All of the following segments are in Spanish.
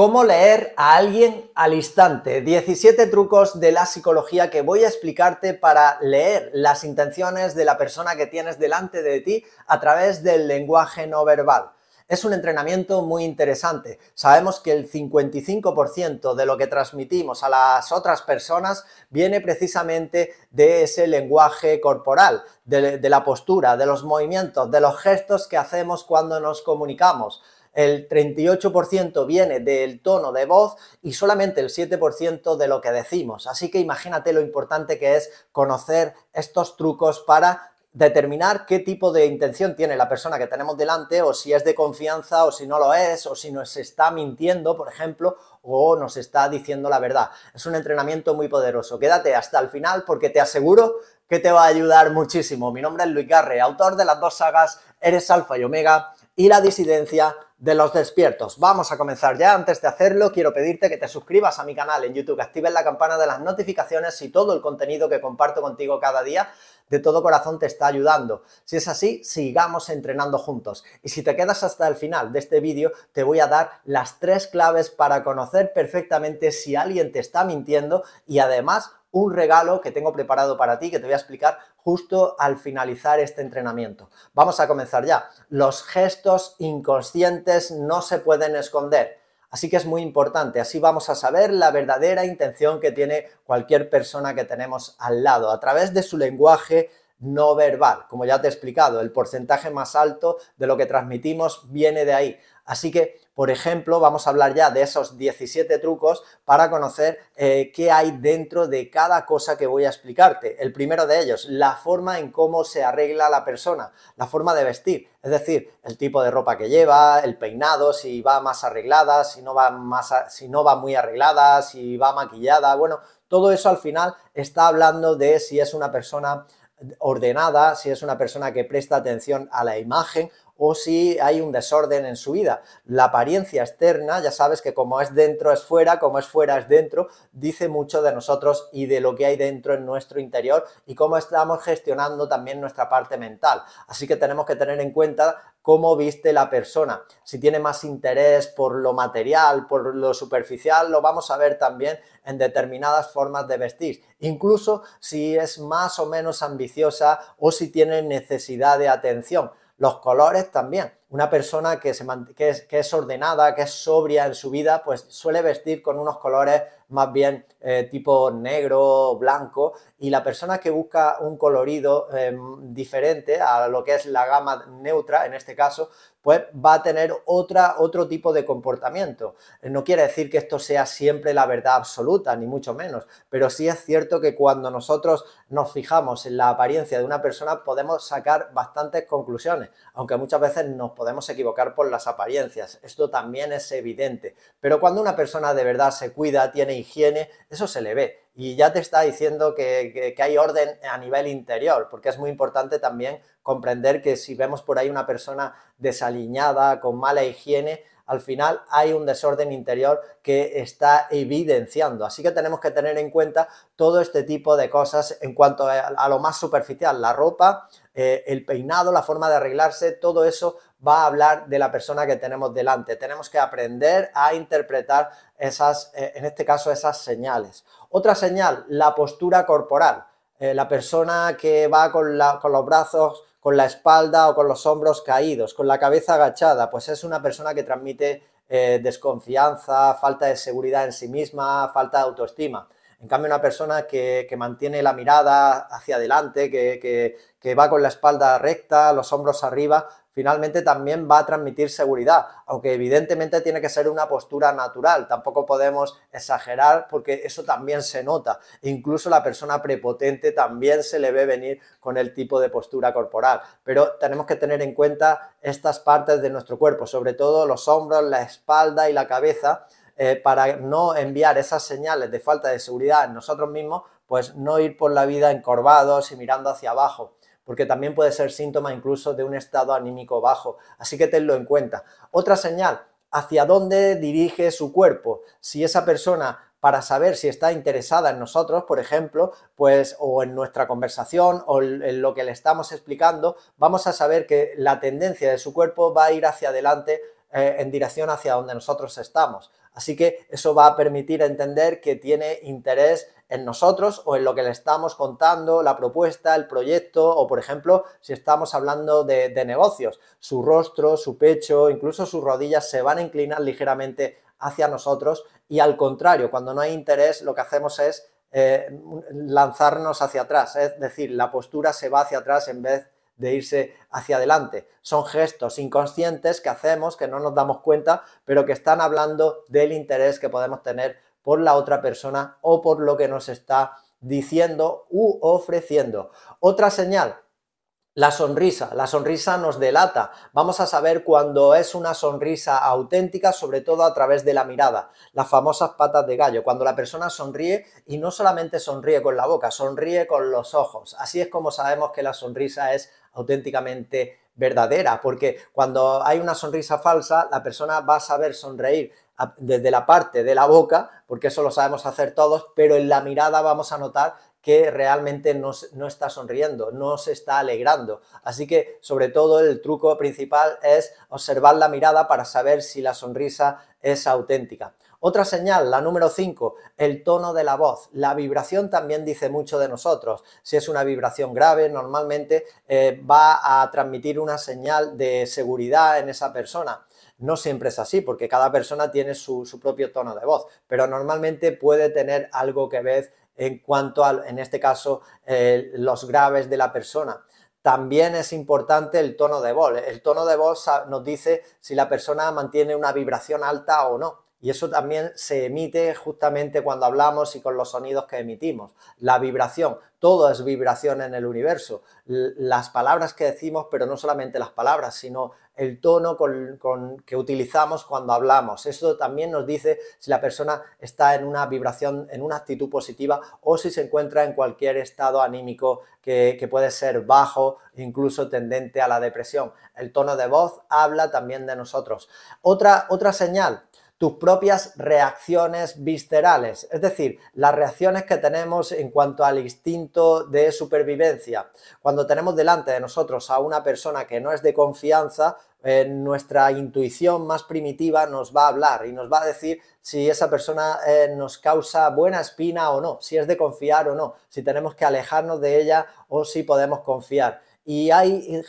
Cómo leer a alguien al instante. 17 trucos de la psicología que voy a explicarte para leer las intenciones de la persona que tienes delante de ti a través del lenguaje no verbal. Es un entrenamiento muy interesante. Sabemos que el 55% de lo que transmitimos a las otras personas viene precisamente de ese lenguaje corporal, de, de la postura, de los movimientos, de los gestos que hacemos cuando nos comunicamos el 38% viene del tono de voz y solamente el 7% de lo que decimos. Así que imagínate lo importante que es conocer estos trucos para determinar qué tipo de intención tiene la persona que tenemos delante o si es de confianza o si no lo es o si nos está mintiendo, por ejemplo, o nos está diciendo la verdad. Es un entrenamiento muy poderoso. Quédate hasta el final porque te aseguro que te va a ayudar muchísimo. Mi nombre es Luis Garre, autor de las dos sagas Eres Alfa y Omega y La Disidencia de los despiertos. Vamos a comenzar ya. Antes de hacerlo, quiero pedirte que te suscribas a mi canal en YouTube, actives la campana de las notificaciones y todo el contenido que comparto contigo cada día de todo corazón te está ayudando. Si es así, sigamos entrenando juntos. Y si te quedas hasta el final de este vídeo, te voy a dar las tres claves para conocer perfectamente si alguien te está mintiendo y además un regalo que tengo preparado para ti que te voy a explicar justo al finalizar este entrenamiento. Vamos a comenzar ya. Los gestos inconscientes no se pueden esconder. Así que es muy importante, así vamos a saber la verdadera intención que tiene cualquier persona que tenemos al lado a través de su lenguaje no verbal. Como ya te he explicado, el porcentaje más alto de lo que transmitimos viene de ahí. Así que, por ejemplo, vamos a hablar ya de esos 17 trucos para conocer eh, qué hay dentro de cada cosa que voy a explicarte. El primero de ellos, la forma en cómo se arregla la persona, la forma de vestir, es decir, el tipo de ropa que lleva, el peinado, si va más arreglada, si no va, si no va muy arreglada, si va maquillada, bueno, todo eso al final está hablando de si es una persona ordenada, si es una persona que presta atención a la imagen o si hay un desorden en su vida. La apariencia externa, ya sabes que como es dentro es fuera, como es fuera es dentro, dice mucho de nosotros y de lo que hay dentro en nuestro interior y cómo estamos gestionando también nuestra parte mental. Así que tenemos que tener en cuenta cómo viste la persona. Si tiene más interés por lo material, por lo superficial, lo vamos a ver también en determinadas formas de vestir. Incluso si es más o menos ambiciosa o si tiene necesidad de atención los colores también una persona que, se, es, ordenada, que es sobria en su vida, pues suele vestir con unos colores más bien eh, tipo negro, blanco, y la persona que busca un colorido em, diferente a lo que es la gama neutra, en este caso, pues va a tener otro tipo de comportamiento. No quiere decir que esto sea siempre la verdad absoluta, ni mucho menos, pero sí es cierto que cuando nosotros nos fijamos en la apariencia de una persona podemos sacar bastantes conclusiones, aunque muchas veces nos podemos equivocar por las apariencias, esto también es evidente, pero cuando una persona de verdad se cuida, tiene higiene, eso se le ve y ya te está diciendo que, hay orden a nivel interior, porque es muy importante también comprender que si vemos por ahí una persona desaliñada, con mala higiene, al final hay un desorden interior que está evidenciando. Así que tenemos que tener en cuenta todo este tipo de cosas en cuanto a, lo más superficial, la ropa, eh, el peinado, la forma de arreglarse, todo eso va a hablar de la persona que tenemos delante. Tenemos que aprender a interpretar esas, eh, en este caso, esas señales. Otra señal, la postura corporal. Eh, la persona que va con, la, con los brazos con la espalda o con los hombros caídos, con la cabeza agachada, pues es una persona que transmite eh, desconfianza, falta de seguridad en sí misma, falta de autoestima. En cambio, una persona que, mantiene la mirada hacia adelante, que, que, va con la espalda recta, los hombros arriba, finalmente también va a transmitir seguridad, aunque evidentemente tiene que ser una postura natural, tampoco podemos exagerar porque eso también se nota, incluso la persona prepotente también se le ve venir con el tipo de postura corporal, pero tenemos que tener en cuenta estas partes de nuestro cuerpo, sobre todo los hombros, la espalda y la cabeza, eh, para no enviar esas señales de falta de seguridad en nosotros mismos, pues no ir por la vida encorvados y mirando hacia abajo porque también puede ser síntoma incluso de un estado anímico bajo. Así que tenlo en cuenta. Otra señal, hacia dónde dirige su cuerpo. Si esa persona para saber si está interesada en nosotros, por ejemplo, pues o en nuestra conversación o en lo que le estamos explicando, vamos a saber que la tendencia de su cuerpo va a ir hacia adelante eh, en dirección hacia donde nosotros estamos. Así que eso va a permitir entender que tiene interés en nosotros o en lo que le estamos contando, la propuesta, el proyecto o, por ejemplo, si estamos hablando de, negocios, su rostro, su pecho, incluso sus rodillas se van a inclinar ligeramente hacia nosotros y al contrario, cuando no hay interés, lo que hacemos es eh, lanzarnos hacia atrás, es decir, la postura se va hacia atrás en vez de irse hacia adelante. Son gestos inconscientes que hacemos, que no nos damos cuenta, pero que están hablando del interés que podemos tener por la otra persona o por lo que nos está diciendo u ofreciendo. Otra señal, la sonrisa. La sonrisa nos delata. Vamos a saber cuando es una sonrisa auténtica, sobre todo a través de la mirada. Las famosas patas de gallo. Cuando la persona sonríe y no solamente sonríe con la boca, sonríe con los ojos. Así es como sabemos que la sonrisa es auténticamente verdadera, porque cuando hay una sonrisa falsa, la persona va a saber sonreír, desde la parte de la boca, porque eso lo sabemos hacer todos, pero en la mirada vamos a notar que realmente no, está sonriendo, no se está alegrando. Así que sobre todo el truco principal es observar la mirada para saber si la sonrisa es auténtica. Otra señal, la número 5, el tono de la voz. La vibración también dice mucho de nosotros. Si es una vibración grave, normalmente eh, va a transmitir una señal de seguridad en esa persona no siempre es así, porque cada persona tiene su, propio tono de voz, pero normalmente puede tener algo que ver en cuanto a, en este caso, eh, los graves de la persona. También es importante el tono de voz. El tono de voz nos dice si la persona mantiene una vibración alta o no. Y eso también se emite justamente cuando hablamos y con los sonidos que emitimos. La vibración, todo es vibración en el universo. las palabras que decimos, pero no solamente las palabras, sino el tono con, que utilizamos cuando hablamos. Eso también nos dice si la persona está en una vibración, en una actitud positiva o si se encuentra en cualquier estado anímico que, puede ser bajo, incluso tendente a la depresión. El tono de voz habla también de nosotros. Otra, otra señal tus propias reacciones viscerales, es decir, las reacciones que tenemos en cuanto al instinto de supervivencia. Cuando tenemos delante de nosotros a una persona que no es de confianza, eh, nuestra intuición más primitiva nos va a hablar y nos va a decir si esa persona eh, nos causa buena espina o no, si es de confiar o no, si tenemos que alejarnos de ella o si podemos confiar y hay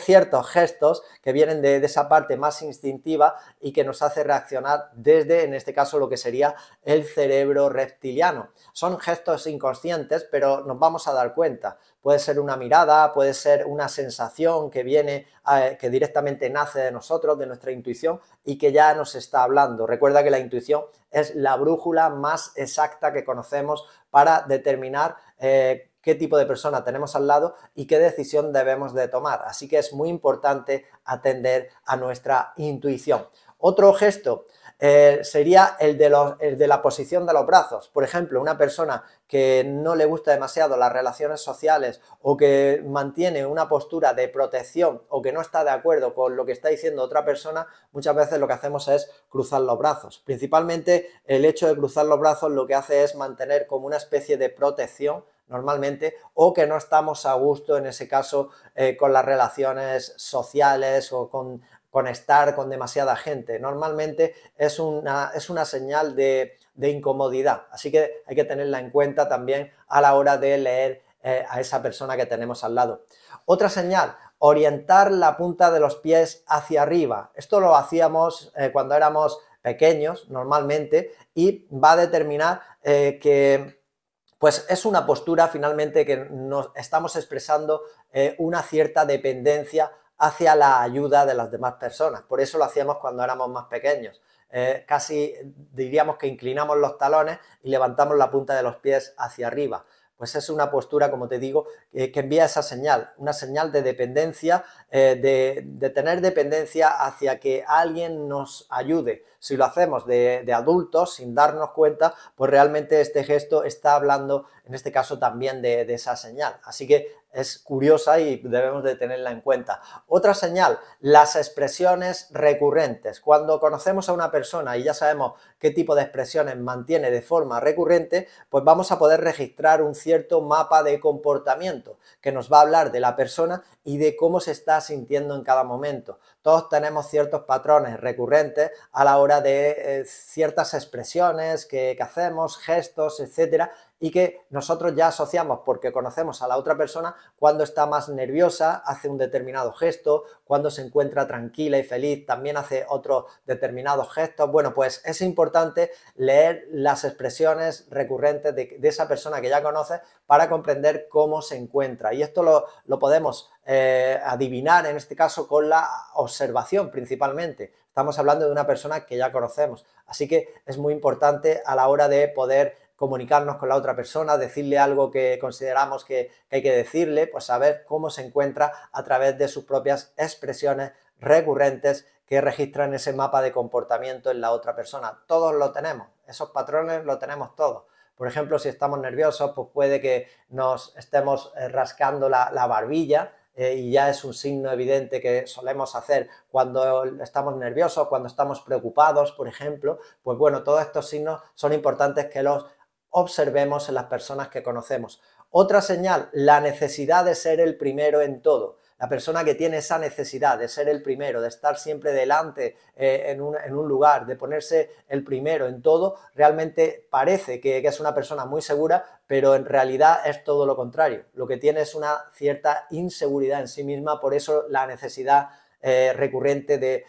ciertos gestos que vienen de, esa parte más instintiva y que nos hace reaccionar desde, en este caso, lo que sería el cerebro reptiliano. Son gestos inconscientes, pero nos vamos a dar cuenta. Puede ser una mirada, puede ser una sensación que viene, eh, que directamente nace de nosotros, de nuestra intuición y que ya nos está hablando. Recuerda que la intuición es la brújula más exacta que conocemos para determinar eh, qué tipo de persona tenemos al lado y qué decisión debemos de tomar. Así que es muy importante atender a nuestra intuición. Otro gesto eh, sería el de, la posición de los brazos. Por ejemplo, una persona que no le gusta demasiado las relaciones sociales o que mantiene una postura de protección o que no está de acuerdo con lo que está diciendo otra persona, muchas veces lo que hacemos es cruzar los brazos. Principalmente el hecho de cruzar los brazos lo que hace es mantener como una especie de protección normalmente o que no estamos a gusto en ese caso eh, con las relaciones sociales o con estar con demasiada gente. Normalmente es una, señal de, incomodidad, así que hay que tenerla en cuenta también a la hora de leer eh, a esa persona que tenemos al lado. Otra señal, orientar la punta de los pies hacia arriba. Esto lo hacíamos eh, cuando éramos pequeños normalmente y va a determinar eh, que pues es una postura finalmente que nos estamos expresando una cierta dependencia hacia la ayuda de las demás personas. Por eso lo hacíamos cuando éramos más pequeños. Eh, casi diríamos que inclinamos los talones y levantamos la punta de los pies hacia arriba. Pues es una postura, como te digo, que envía esa señal, una señal de dependencia, eh, de, tener dependencia hacia que alguien nos ayude. Si lo hacemos de, adultos sin darnos cuenta, pues realmente este gesto está hablando, en este caso, también de, de esa señal. Así que es curiosa y debemos de tenerla en cuenta. Otra señal, las expresiones recurrentes. Cuando conocemos a una persona y ya sabemos qué tipo de expresiones mantiene de forma recurrente, pues vamos a poder registrar un cierto mapa de comportamiento que nos va a hablar de la persona y de cómo se está sintiendo en cada momento todos tenemos ciertos patrones recurrentes a la hora de eh, ciertas expresiones que, hacemos, gestos, etcétera, y que nosotros ya asociamos porque conocemos a la otra persona cuando está más nerviosa, hace un determinado gesto, cuando se encuentra tranquila y feliz, también hace otros determinados gestos. Bueno, pues es importante leer las expresiones recurrentes de, esa persona que ya conoces para comprender cómo se encuentra. Y esto lo podemos eh, adivinar, en este caso con la observación principalmente. Estamos hablando de una persona que ya conocemos, así que es muy importante a la hora de poder comunicarnos con la otra persona, decirle algo que consideramos que, hay que decirle, pues saber cómo se encuentra a través de sus propias expresiones recurrentes que registran ese mapa de comportamiento en la otra persona. Todos lo tenemos, esos patrones lo tenemos todos. Por ejemplo, si estamos nerviosos, pues puede que nos estemos eh, rascando la barbilla, eh, y ya es un signo evidente que solemos hacer cuando estamos nerviosos, cuando estamos preocupados, por ejemplo, pues bueno, todos estos signos son importantes que los observemos en las personas que conocemos. Otra señal, la necesidad de ser el primero en todo la persona que tiene esa necesidad de ser el primero, de estar siempre delante eh, en, un, lugar, de ponerse el primero en todo, realmente parece que, que es una persona muy segura, pero en realidad es todo lo contrario. Lo que tiene es una cierta inseguridad en sí misma, por eso la necesidad eh, recurrente de,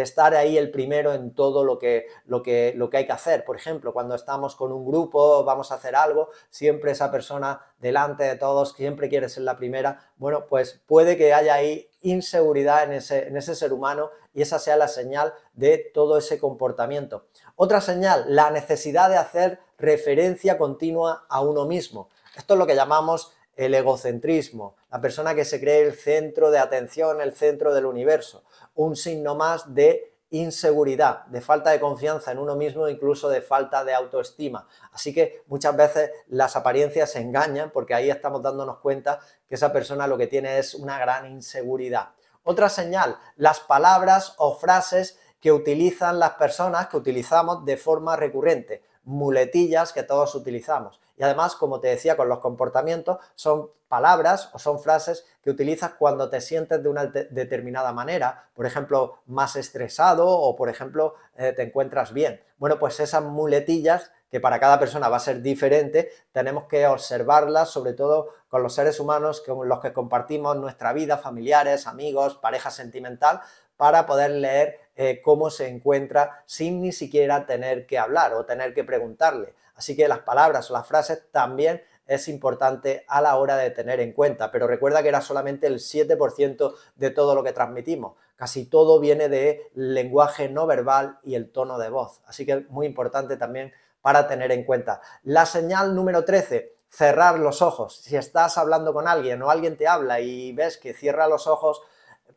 estar ahí el primero en todo lo que, lo, que, lo que hay que hacer. Por ejemplo, cuando estamos con un grupo, vamos a hacer algo, siempre esa persona delante de todos, siempre quiere ser la primera. Bueno, pues puede que haya ahí inseguridad en ese, en ese ser humano y esa sea la señal de todo ese comportamiento. Otra señal, la necesidad de hacer referencia continua a uno mismo. Esto es lo que llamamos el egocentrismo la persona que se cree el centro de atención, el centro del universo, un signo más de inseguridad, de falta de confianza en uno mismo, incluso de falta de autoestima. Así que muchas veces las apariencias se engañan porque ahí estamos dándonos cuenta que esa persona lo que tiene es una gran inseguridad. Otra señal, las palabras o frases que utilizan las personas, que utilizamos de forma recurrente, muletillas que todos utilizamos. Y además, como te decía, con los comportamientos son palabras o son frases que utilizas cuando te sientes de una determinada manera, por ejemplo, más estresado o, por ejemplo, eh, te encuentras bien. Bueno, pues esas muletillas que para cada persona va a ser diferente, tenemos que observarlas, sobre todo con los seres humanos con los que compartimos nuestra vida, familiares, amigos, pareja sentimental, para poder leer eh, cómo se encuentra sin ni siquiera tener que hablar o tener que preguntarle. Así que las palabras o las frases también es importante a la hora de tener en cuenta. Pero recuerda que era solamente el 7% de todo lo que transmitimos. Casi todo viene de lenguaje no verbal y el tono de voz. Así que es muy importante también para tener en cuenta. La señal número 13, cerrar los ojos. Si estás hablando con alguien o alguien te habla y ves que cierra los ojos,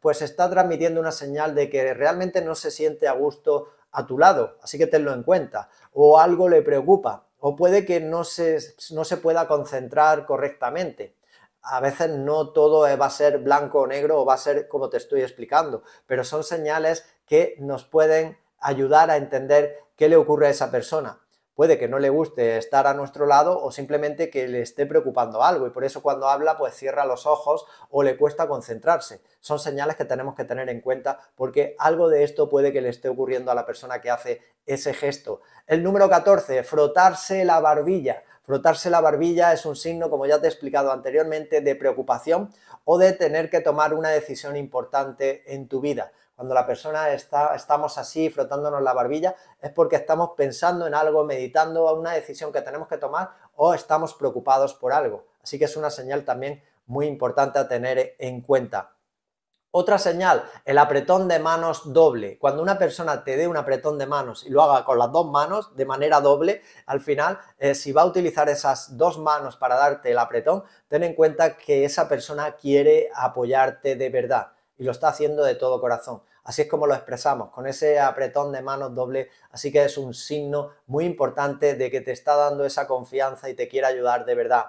pues está transmitiendo una señal de que realmente no se siente a gusto a tu lado, así que tenlo en cuenta. O algo le preocupa, o puede que no se, no se pueda concentrar correctamente. A veces no todo va a ser blanco o negro o va a ser como te estoy explicando, pero son señales que nos pueden ayudar a entender qué le ocurre a esa persona puede que no le guste estar a nuestro lado o simplemente que le esté preocupando algo y por eso cuando habla pues cierra los ojos o le cuesta concentrarse. Son señales que tenemos que tener en cuenta porque algo de esto puede que le esté ocurriendo a la persona que hace ese gesto. El número 14, frotarse la barbilla. Frotarse la barbilla es un signo, como ya te he explicado anteriormente, de preocupación o de tener que tomar una decisión importante en tu vida. Cuando la persona está, estamos así frotándonos la barbilla, es porque estamos pensando en algo, meditando a una decisión que tenemos que tomar o estamos preocupados por algo. Así que es una señal también muy importante a tener en cuenta. Otra señal, el apretón de manos doble. Cuando una persona te dé un apretón de manos y lo haga con las dos manos de manera doble, al final, eh, si va a utilizar esas dos manos para darte el apretón, ten en cuenta que esa persona quiere apoyarte de verdad y lo está haciendo de todo corazón. Así es como lo expresamos, con ese apretón de manos doble. Así que es un signo muy importante de que te está dando esa confianza y te quiere ayudar de verdad.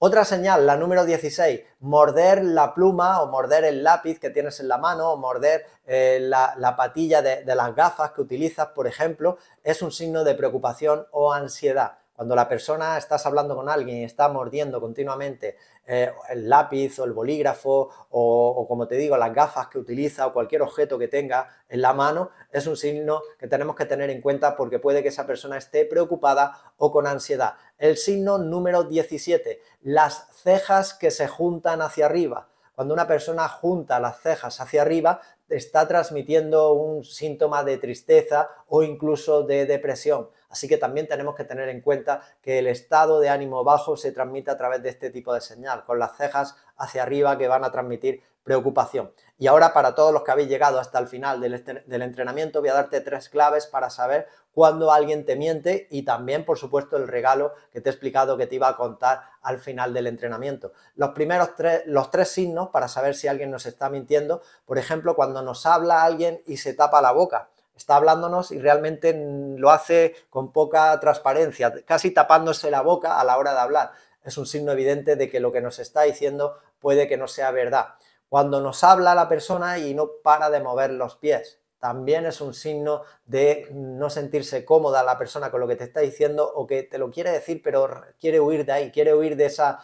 Otra señal, la número 16, morder la pluma o morder el lápiz que tienes en la mano o morder eh, la, patilla de las gafas que utilizas, por ejemplo, es un signo de preocupación o ansiedad. Cuando la persona estás hablando con alguien y está mordiendo continuamente eh, el lápiz o el bolígrafo o, o, como te digo, las gafas que utiliza o cualquier objeto que tenga en la mano, es un signo que tenemos que tener en cuenta porque puede que esa persona esté preocupada o con ansiedad. El signo número 17, las cejas que se juntan hacia arriba. Cuando una persona junta las cejas hacia arriba, está transmitiendo un síntoma de tristeza o incluso de depresión. Así que también tenemos que tener en cuenta que el estado de ánimo bajo se transmite a través de este tipo de señal, con las cejas hacia arriba que van a transmitir preocupación. Y ahora para todos los que habéis llegado hasta el final del, entrenamiento voy a darte tres claves para saber cuando alguien te miente y también, por supuesto, el regalo que te he explicado que te iba a contar al final del entrenamiento. Los primeros tres, los tres signos para saber si alguien nos está mintiendo, por ejemplo, cuando nos habla alguien y se tapa la boca está hablándonos y realmente lo hace con poca transparencia, casi tapándose la boca a la hora de hablar. Es un signo evidente de que lo que nos está diciendo puede que no sea verdad. Cuando nos habla la persona y no para de mover los pies, también es un signo de no sentirse cómoda la persona con lo que te está diciendo o que te lo quiere decir pero quiere huir de ahí, quiere huir de esa,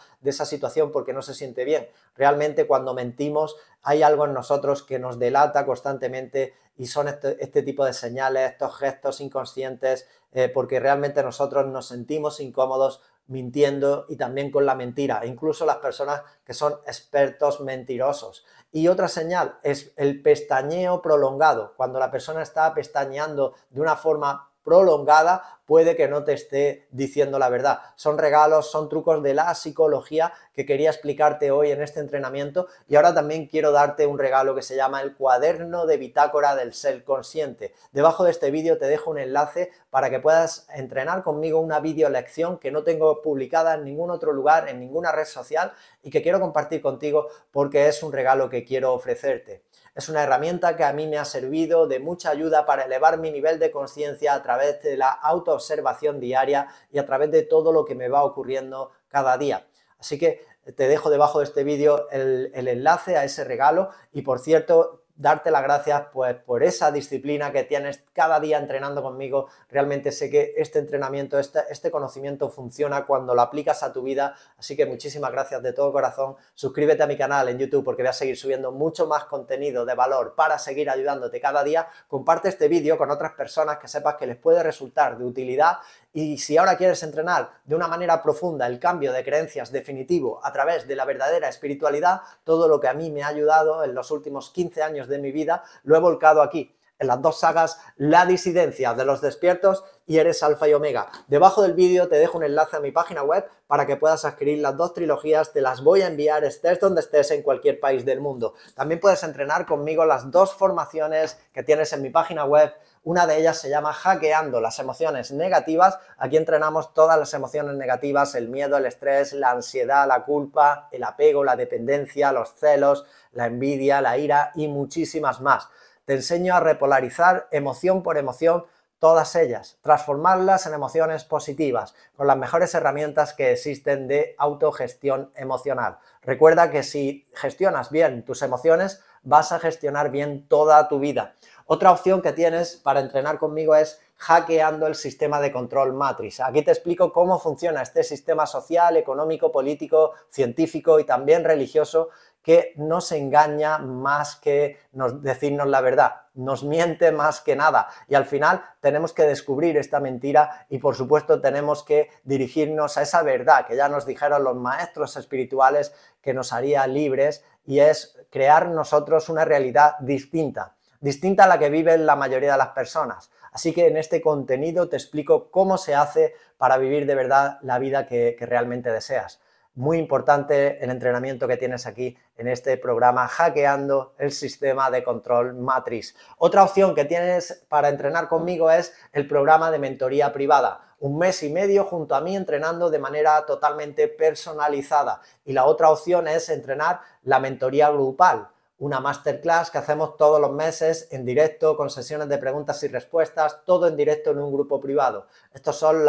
situación porque no se siente bien. Realmente cuando mentimos hay algo en nosotros que nos delata constantemente y son este, este tipo de señales, estos gestos inconscientes, eh, porque realmente nosotros nos sentimos incómodos mintiendo y también con la mentira, e incluso las personas que son expertos mentirosos. Y otra señal es el pestañeo prolongado, cuando la persona está pestañeando de una forma prolongada puede que no te esté diciendo la verdad. Son regalos, son trucos de la psicología que quería explicarte hoy en este entrenamiento y ahora también quiero darte un regalo que se llama el cuaderno de bitácora del ser consciente. Debajo de este vídeo te dejo un enlace para que puedas entrenar conmigo una video lección que no tengo publicada en ningún otro lugar, en ninguna red social y que quiero compartir contigo porque es un regalo que quiero ofrecerte. Es una herramienta que a mí me ha servido de mucha ayuda para elevar mi nivel de conciencia a través de la auto observación diaria y a través de todo lo que me va ocurriendo cada día. Así que eh, te dejo debajo de este vídeo el, el enlace a ese regalo y por cierto darte las gracias pues por esa disciplina que tienes cada día entrenando conmigo. Realmente sé que este entrenamiento, este, este conocimiento funciona cuando lo aplicas a tu vida. Así que muchísimas gracias de todo corazón. Suscríbete a mi canal en YouTube porque voy a seguir subiendo mucho más contenido de valor para seguir ayudándote cada día. Comparte este vídeo con otras personas que sepas que les puede resultar de utilidad. Y si ahora quieres entrenar de una manera profunda el cambio de creencias definitivo a través de la verdadera espiritualidad, todo lo que a mí me ha ayudado en los últimos 15 años de mi vida, lo he volcado aquí en las dos sagas La disidencia de los despiertos y Eres Alfa y Omega. Debajo del vídeo te dejo un enlace a mi página web para que puedas adquirir las dos trilogías, te las voy a enviar estés donde estés en cualquier país del mundo. También puedes entrenar conmigo las dos formaciones que tienes en mi página web una de ellas se llama Hackeando las emociones negativas. Aquí entrenamos todas las emociones negativas, el miedo, el estrés, la ansiedad, la culpa, el apego, la dependencia, los celos, la envidia, la ira y muchísimas más. Te enseño a repolarizar emoción por emoción todas ellas, transformarlas en emociones positivas, con las mejores herramientas que existen de autogestión emocional. Recuerda que si gestionas bien tus emociones, vas a gestionar bien toda tu vida. Otra opción que tienes para entrenar conmigo es hackeando el sistema de control matrix. Aquí te explico cómo funciona este sistema social, económico, político, científico y también religioso que nos engaña más que nos, decirnos la verdad, nos miente más que nada. Y al final tenemos que descubrir esta mentira y por supuesto tenemos que dirigirnos a esa verdad que ya nos dijeron los maestros espirituales que nos haría libres y es crear nosotros una realidad distinta distinta a la que viven la mayoría de las personas. Así que en este contenido te explico cómo se hace para vivir de verdad la vida que, realmente deseas. Muy importante el entrenamiento que tienes aquí en este programa Hackeando el Sistema de Control Matrix. Otra opción que tienes para entrenar conmigo es el programa de mentoría privada un mes y medio junto a mí entrenando de manera totalmente personalizada. Y la otra opción es entrenar la mentoría grupal una masterclass que hacemos todos los meses en directo, con sesiones de preguntas y respuestas, todo en directo en un grupo privado. Estos son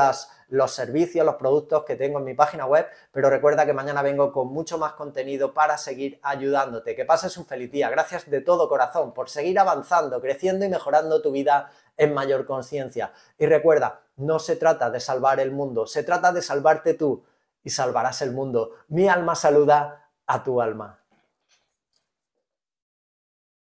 los servicios, los productos que tengo en mi página web, pero recuerda que mañana vengo con mucho más contenido para seguir ayudándote. Que pases un feliz día. Gracias de todo corazón por seguir avanzando, creciendo y mejorando tu vida en mayor conciencia. Y recuerda, no se trata de salvar el mundo, se trata de salvarte tú y salvarás el mundo. Mi alma saluda a tu alma.